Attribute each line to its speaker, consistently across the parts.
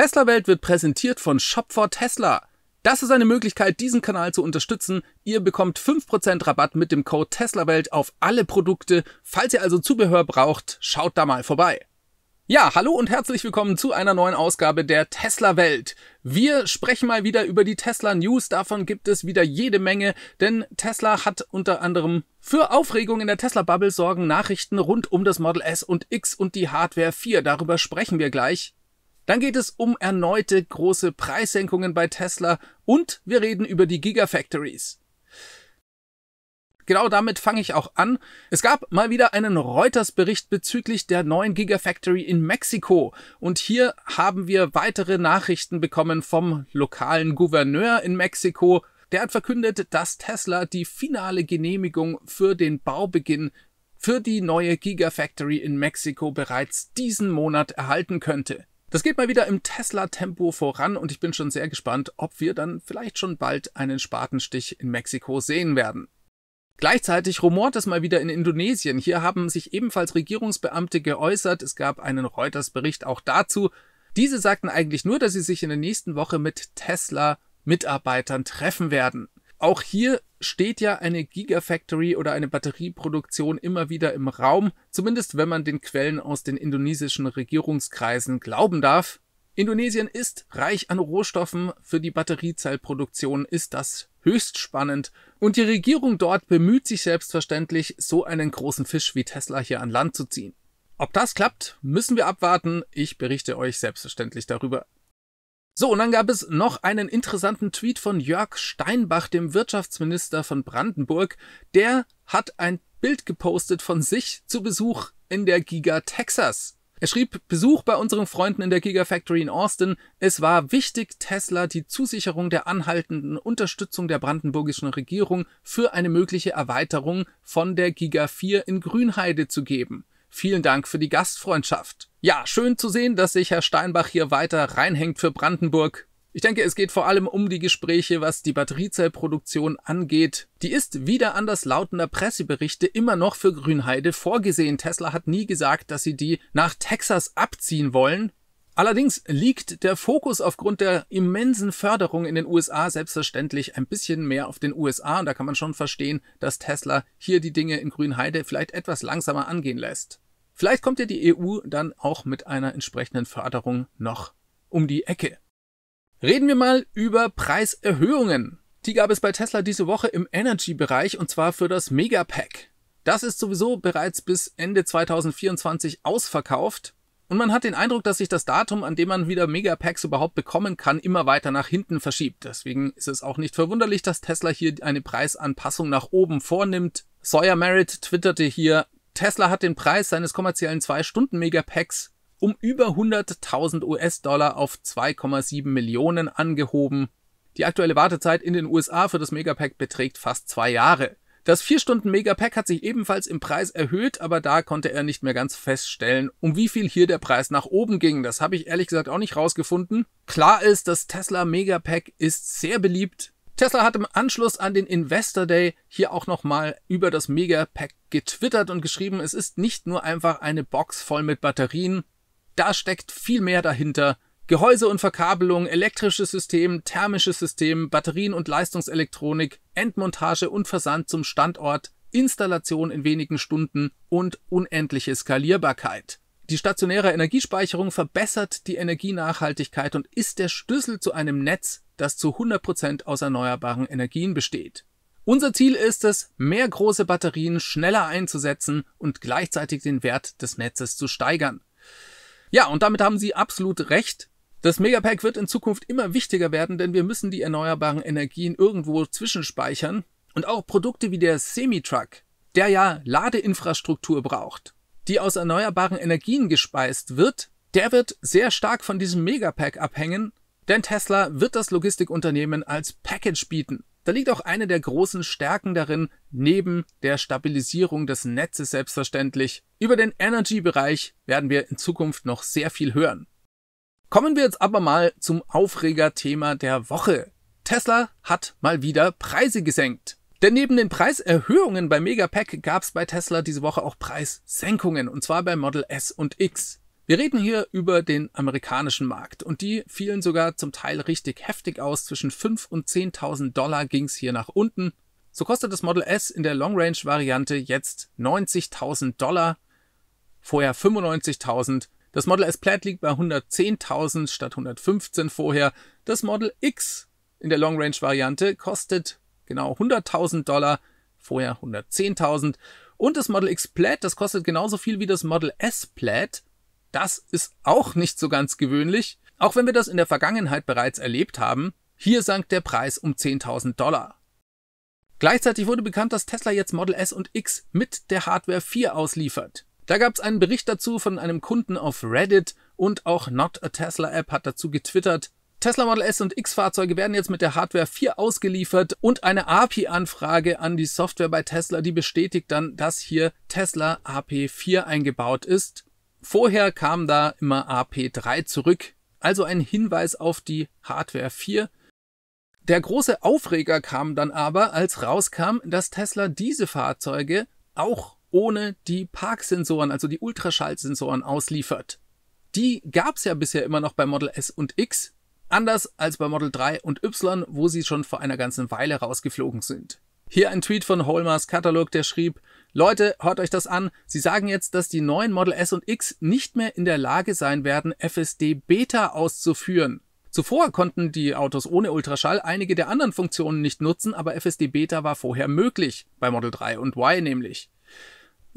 Speaker 1: Tesla-Welt wird präsentiert von Shop for Tesla. Das ist eine Möglichkeit, diesen Kanal zu unterstützen. Ihr bekommt 5% Rabatt mit dem Code TeslaWelt auf alle Produkte. Falls ihr also Zubehör braucht, schaut da mal vorbei. Ja, hallo und herzlich willkommen zu einer neuen Ausgabe der Tesla Welt. Wir sprechen mal wieder über die Tesla News. Davon gibt es wieder jede Menge, denn Tesla hat unter anderem für Aufregung in der Tesla Bubble sorgen Nachrichten rund um das Model S und X und die Hardware 4. Darüber sprechen wir gleich. Dann geht es um erneute große Preissenkungen bei Tesla und wir reden über die Gigafactories. Genau damit fange ich auch an. Es gab mal wieder einen Reuters-Bericht bezüglich der neuen Gigafactory in Mexiko. Und hier haben wir weitere Nachrichten bekommen vom lokalen Gouverneur in Mexiko. Der hat verkündet, dass Tesla die finale Genehmigung für den Baubeginn für die neue Gigafactory in Mexiko bereits diesen Monat erhalten könnte. Das geht mal wieder im Tesla-Tempo voran und ich bin schon sehr gespannt, ob wir dann vielleicht schon bald einen Spatenstich in Mexiko sehen werden. Gleichzeitig rumort es mal wieder in Indonesien. Hier haben sich ebenfalls Regierungsbeamte geäußert. Es gab einen Reuters-Bericht auch dazu. Diese sagten eigentlich nur, dass sie sich in der nächsten Woche mit Tesla-Mitarbeitern treffen werden. Auch hier steht ja eine Gigafactory oder eine Batterieproduktion immer wieder im Raum, zumindest wenn man den Quellen aus den indonesischen Regierungskreisen glauben darf. Indonesien ist reich an Rohstoffen, für die Batteriezellproduktion ist das höchst spannend und die Regierung dort bemüht sich selbstverständlich, so einen großen Fisch wie Tesla hier an Land zu ziehen. Ob das klappt, müssen wir abwarten. Ich berichte euch selbstverständlich darüber. So, und dann gab es noch einen interessanten Tweet von Jörg Steinbach, dem Wirtschaftsminister von Brandenburg. Der hat ein Bild gepostet von sich zu Besuch in der Giga Texas. Er schrieb Besuch bei unseren Freunden in der Gigafactory in Austin. Es war wichtig, Tesla die Zusicherung der anhaltenden Unterstützung der brandenburgischen Regierung für eine mögliche Erweiterung von der Giga 4 in Grünheide zu geben. Vielen Dank für die Gastfreundschaft. Ja, schön zu sehen, dass sich Herr Steinbach hier weiter reinhängt für Brandenburg. Ich denke, es geht vor allem um die Gespräche, was die Batteriezellproduktion angeht. Die ist wieder anders lautender Presseberichte immer noch für Grünheide vorgesehen. Tesla hat nie gesagt, dass sie die nach Texas abziehen wollen. Allerdings liegt der Fokus aufgrund der immensen Förderung in den USA selbstverständlich ein bisschen mehr auf den USA und da kann man schon verstehen, dass Tesla hier die Dinge in Grünheide vielleicht etwas langsamer angehen lässt. Vielleicht kommt ja die EU dann auch mit einer entsprechenden Förderung noch um die Ecke. Reden wir mal über Preiserhöhungen. Die gab es bei Tesla diese Woche im Energy-Bereich und zwar für das Megapack. Das ist sowieso bereits bis Ende 2024 ausverkauft und man hat den Eindruck, dass sich das Datum, an dem man wieder Megapacks überhaupt bekommen kann, immer weiter nach hinten verschiebt. Deswegen ist es auch nicht verwunderlich, dass Tesla hier eine Preisanpassung nach oben vornimmt. Sawyer Merritt twitterte hier, Tesla hat den Preis seines kommerziellen 2-Stunden-Megapacks um über 100.000 US-Dollar auf 2,7 Millionen angehoben. Die aktuelle Wartezeit in den USA für das Megapack beträgt fast zwei Jahre. Das 4-Stunden-Megapack hat sich ebenfalls im Preis erhöht, aber da konnte er nicht mehr ganz feststellen, um wie viel hier der Preis nach oben ging. Das habe ich ehrlich gesagt auch nicht rausgefunden. Klar ist, das Tesla Megapack ist sehr beliebt. Tesla hat im Anschluss an den Investor Day hier auch nochmal über das Megapack getwittert und geschrieben, es ist nicht nur einfach eine Box voll mit Batterien. Da steckt viel mehr dahinter Gehäuse und Verkabelung, elektrisches System, thermisches System, Batterien und Leistungselektronik, Endmontage und Versand zum Standort, Installation in wenigen Stunden und unendliche Skalierbarkeit. Die stationäre Energiespeicherung verbessert die Energienachhaltigkeit und ist der Schlüssel zu einem Netz, das zu 100% aus erneuerbaren Energien besteht. Unser Ziel ist es, mehr große Batterien schneller einzusetzen und gleichzeitig den Wert des Netzes zu steigern. Ja, und damit haben Sie absolut recht. Das Megapack wird in Zukunft immer wichtiger werden, denn wir müssen die erneuerbaren Energien irgendwo zwischenspeichern und auch Produkte wie der Semitruck, der ja Ladeinfrastruktur braucht, die aus erneuerbaren Energien gespeist wird, der wird sehr stark von diesem Megapack abhängen, denn Tesla wird das Logistikunternehmen als Package bieten. Da liegt auch eine der großen Stärken darin, neben der Stabilisierung des Netzes selbstverständlich. Über den Energy-Bereich werden wir in Zukunft noch sehr viel hören. Kommen wir jetzt aber mal zum Aufregerthema der Woche. Tesla hat mal wieder Preise gesenkt. Denn neben den Preiserhöhungen bei Megapack gab es bei Tesla diese Woche auch Preissenkungen, und zwar bei Model S und X. Wir reden hier über den amerikanischen Markt und die fielen sogar zum Teil richtig heftig aus. Zwischen 5 und 10.000 Dollar ging's hier nach unten. So kostet das Model S in der Long-Range-Variante jetzt 90.000 Dollar, vorher 95.000 das Model S Plaid liegt bei 110.000 statt 115 vorher. Das Model X in der Long Range Variante kostet genau 100.000 Dollar, vorher 110.000. Und das Model X Plaid, das kostet genauso viel wie das Model S Plaid. Das ist auch nicht so ganz gewöhnlich. Auch wenn wir das in der Vergangenheit bereits erlebt haben, hier sank der Preis um 10.000 Dollar. Gleichzeitig wurde bekannt, dass Tesla jetzt Model S und X mit der Hardware 4 ausliefert. Da gab es einen Bericht dazu von einem Kunden auf Reddit und auch Not a Tesla App hat dazu getwittert, Tesla Model S und X-Fahrzeuge werden jetzt mit der Hardware 4 ausgeliefert und eine API-Anfrage an die Software bei Tesla, die bestätigt dann, dass hier Tesla AP4 eingebaut ist. Vorher kam da immer AP3 zurück, also ein Hinweis auf die Hardware 4. Der große Aufreger kam dann aber, als rauskam, dass Tesla diese Fahrzeuge auch ohne die Parksensoren, also die Ultraschallsensoren ausliefert. Die gab es ja bisher immer noch bei Model S und X, anders als bei Model 3 und Y, wo sie schon vor einer ganzen Weile rausgeflogen sind. Hier ein Tweet von Holmars Katalog, der schrieb, Leute, hört euch das an. Sie sagen jetzt, dass die neuen Model S und X nicht mehr in der Lage sein werden, FSD Beta auszuführen. Zuvor konnten die Autos ohne Ultraschall einige der anderen Funktionen nicht nutzen, aber FSD Beta war vorher möglich, bei Model 3 und Y nämlich.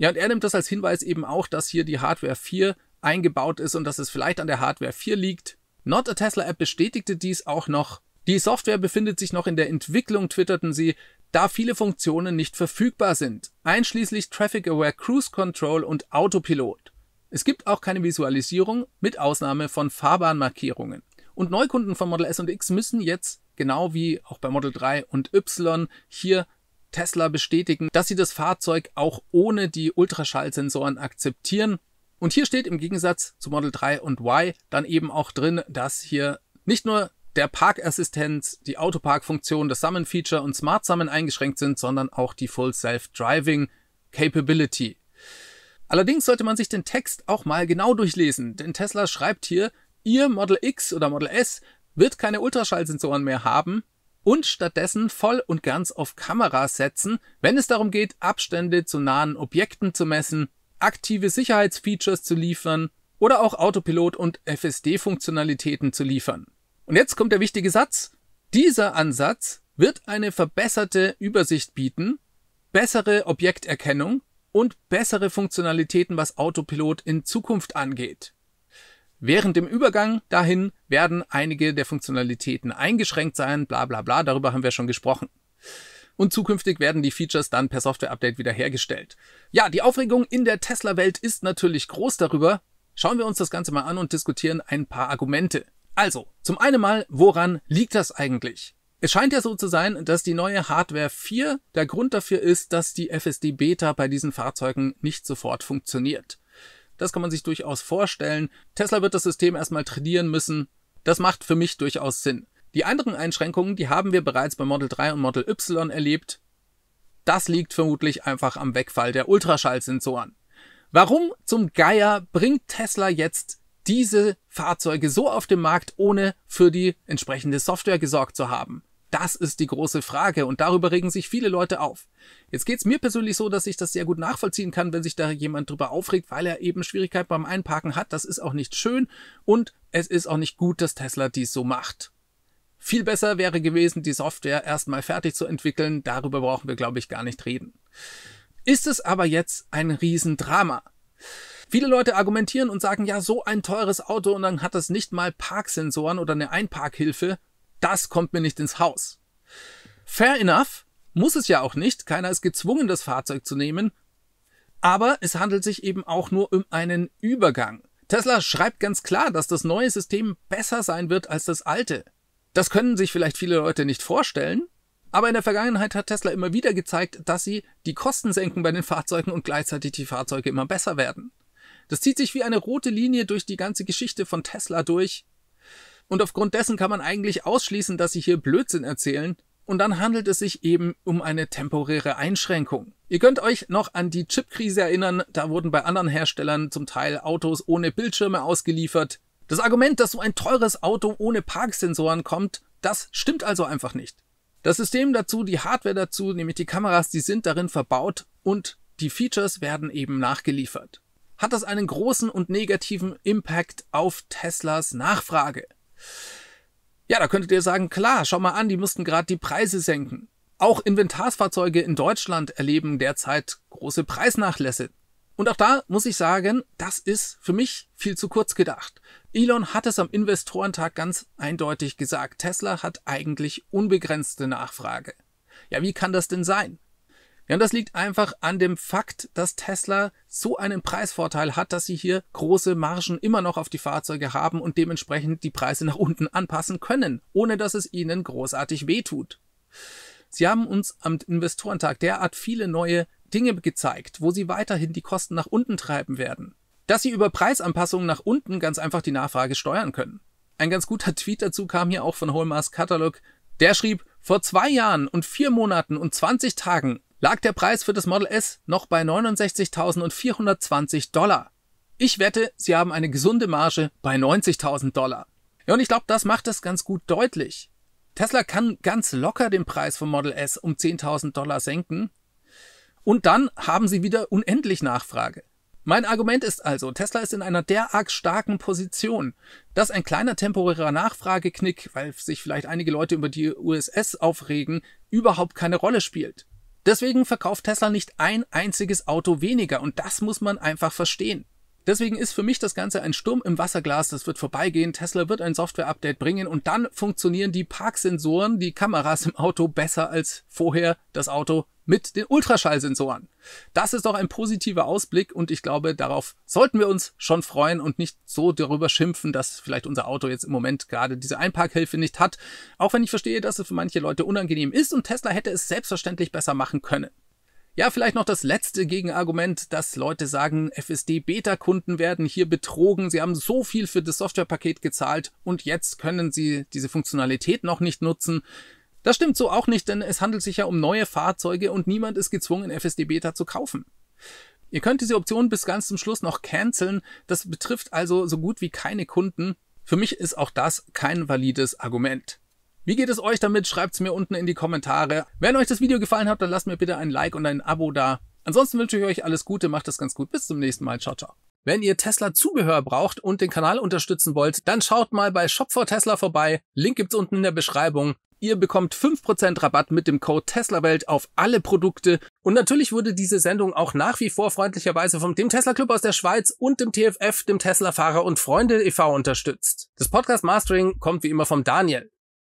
Speaker 1: Ja, und er nimmt das als Hinweis eben auch, dass hier die Hardware 4 eingebaut ist und dass es vielleicht an der Hardware 4 liegt. Not a Tesla App bestätigte dies auch noch. Die Software befindet sich noch in der Entwicklung, twitterten sie, da viele Funktionen nicht verfügbar sind, einschließlich Traffic Aware Cruise Control und Autopilot. Es gibt auch keine Visualisierung, mit Ausnahme von Fahrbahnmarkierungen. Und Neukunden von Model S und X müssen jetzt, genau wie auch bei Model 3 und Y, hier Tesla bestätigen, dass sie das Fahrzeug auch ohne die Ultraschallsensoren akzeptieren. Und hier steht im Gegensatz zu Model 3 und Y dann eben auch drin, dass hier nicht nur der Parkassistenz, die Autoparkfunktion, das Summon-Feature und Smart Summon eingeschränkt sind, sondern auch die Full Self-Driving Capability. Allerdings sollte man sich den Text auch mal genau durchlesen, denn Tesla schreibt hier, ihr Model X oder Model S wird keine Ultraschallsensoren mehr haben, und stattdessen voll und ganz auf Kameras setzen, wenn es darum geht, Abstände zu nahen Objekten zu messen, aktive Sicherheitsfeatures zu liefern oder auch Autopilot und FSD-Funktionalitäten zu liefern. Und jetzt kommt der wichtige Satz. Dieser Ansatz wird eine verbesserte Übersicht bieten, bessere Objekterkennung und bessere Funktionalitäten, was Autopilot in Zukunft angeht. Während dem Übergang dahin werden einige der Funktionalitäten eingeschränkt sein, bla bla bla, darüber haben wir schon gesprochen. Und zukünftig werden die Features dann per Software-Update wiederhergestellt. Ja, die Aufregung in der Tesla-Welt ist natürlich groß darüber. Schauen wir uns das Ganze mal an und diskutieren ein paar Argumente. Also, zum einen mal, woran liegt das eigentlich? Es scheint ja so zu sein, dass die neue Hardware 4 der Grund dafür ist, dass die FSD Beta bei diesen Fahrzeugen nicht sofort funktioniert. Das kann man sich durchaus vorstellen. Tesla wird das System erstmal trainieren müssen. Das macht für mich durchaus Sinn. Die anderen Einschränkungen, die haben wir bereits bei Model 3 und Model Y erlebt. Das liegt vermutlich einfach am Wegfall der Ultraschallsensoren. Warum zum Geier bringt Tesla jetzt diese Fahrzeuge so auf den Markt, ohne für die entsprechende Software gesorgt zu haben? Das ist die große Frage und darüber regen sich viele Leute auf. Jetzt geht's mir persönlich so, dass ich das sehr gut nachvollziehen kann, wenn sich da jemand drüber aufregt, weil er eben Schwierigkeit beim Einparken hat. Das ist auch nicht schön und es ist auch nicht gut, dass Tesla dies so macht. Viel besser wäre gewesen, die Software erstmal fertig zu entwickeln. Darüber brauchen wir, glaube ich, gar nicht reden. Ist es aber jetzt ein Riesendrama? Viele Leute argumentieren und sagen, ja, so ein teures Auto und dann hat es nicht mal Parksensoren oder eine Einparkhilfe das kommt mir nicht ins Haus. Fair enough, muss es ja auch nicht, keiner ist gezwungen, das Fahrzeug zu nehmen, aber es handelt sich eben auch nur um einen Übergang. Tesla schreibt ganz klar, dass das neue System besser sein wird als das alte. Das können sich vielleicht viele Leute nicht vorstellen, aber in der Vergangenheit hat Tesla immer wieder gezeigt, dass sie die Kosten senken bei den Fahrzeugen und gleichzeitig die Fahrzeuge immer besser werden. Das zieht sich wie eine rote Linie durch die ganze Geschichte von Tesla durch. Und aufgrund dessen kann man eigentlich ausschließen, dass sie hier Blödsinn erzählen, und dann handelt es sich eben um eine temporäre Einschränkung. Ihr könnt euch noch an die Chipkrise erinnern, da wurden bei anderen Herstellern zum Teil Autos ohne Bildschirme ausgeliefert. Das Argument, dass so ein teures Auto ohne Parksensoren kommt, das stimmt also einfach nicht. Das System dazu, die Hardware dazu, nämlich die Kameras, die sind darin verbaut und die Features werden eben nachgeliefert. Hat das einen großen und negativen Impact auf Teslas Nachfrage? Ja, da könntet ihr sagen, klar, schau mal an, die müssten gerade die Preise senken. Auch Inventarsfahrzeuge in Deutschland erleben derzeit große Preisnachlässe. Und auch da muss ich sagen, das ist für mich viel zu kurz gedacht. Elon hat es am Investorentag ganz eindeutig gesagt. Tesla hat eigentlich unbegrenzte Nachfrage. Ja, wie kann das denn sein? Ja, und das liegt einfach an dem Fakt, dass Tesla so einen Preisvorteil hat, dass sie hier große Margen immer noch auf die Fahrzeuge haben und dementsprechend die Preise nach unten anpassen können, ohne dass es ihnen großartig wehtut. Sie haben uns am Investorentag derart viele neue Dinge gezeigt, wo sie weiterhin die Kosten nach unten treiben werden. Dass sie über Preisanpassungen nach unten ganz einfach die Nachfrage steuern können. Ein ganz guter Tweet dazu kam hier auch von Holmars Katalog. Der schrieb, vor zwei Jahren und vier Monaten und 20 Tagen lag der Preis für das Model S noch bei 69.420 Dollar. Ich wette, sie haben eine gesunde Marge bei 90.000 Dollar. Ja, und ich glaube, das macht es ganz gut deutlich. Tesla kann ganz locker den Preis vom Model S um 10.000 Dollar senken. Und dann haben sie wieder unendlich Nachfrage. Mein Argument ist also, Tesla ist in einer derart starken Position, dass ein kleiner temporärer Nachfrageknick, weil sich vielleicht einige Leute über die USS aufregen, überhaupt keine Rolle spielt. Deswegen verkauft Tesla nicht ein einziges Auto weniger und das muss man einfach verstehen. Deswegen ist für mich das Ganze ein Sturm im Wasserglas, das wird vorbeigehen, Tesla wird ein Software-Update bringen und dann funktionieren die Parksensoren, die Kameras im Auto besser als vorher das Auto mit den Ultraschallsensoren. Das ist doch ein positiver Ausblick und ich glaube, darauf sollten wir uns schon freuen und nicht so darüber schimpfen, dass vielleicht unser Auto jetzt im Moment gerade diese Einparkhilfe nicht hat. Auch wenn ich verstehe, dass es für manche Leute unangenehm ist und Tesla hätte es selbstverständlich besser machen können. Ja, vielleicht noch das letzte Gegenargument, dass Leute sagen, FSD-Beta-Kunden werden hier betrogen, sie haben so viel für das Softwarepaket gezahlt und jetzt können sie diese Funktionalität noch nicht nutzen. Das stimmt so auch nicht, denn es handelt sich ja um neue Fahrzeuge und niemand ist gezwungen, FSD Beta zu kaufen. Ihr könnt diese Option bis ganz zum Schluss noch canceln. Das betrifft also so gut wie keine Kunden. Für mich ist auch das kein valides Argument. Wie geht es euch damit? Schreibt's mir unten in die Kommentare. Wenn euch das Video gefallen hat, dann lasst mir bitte ein Like und ein Abo da. Ansonsten wünsche ich euch alles Gute, macht es ganz gut. Bis zum nächsten Mal. Ciao, ciao. Wenn ihr Tesla Zubehör braucht und den Kanal unterstützen wollt, dann schaut mal bei Shop for Tesla vorbei. Link gibt's unten in der Beschreibung. Ihr bekommt 5% Rabatt mit dem Code TeslaWelt auf alle Produkte. Und natürlich wurde diese Sendung auch nach wie vor freundlicherweise vom dem Tesla Club aus der Schweiz und dem TFF, dem Tesla Fahrer und Freunde e.V. unterstützt. Das Podcast Mastering kommt wie immer vom Daniel.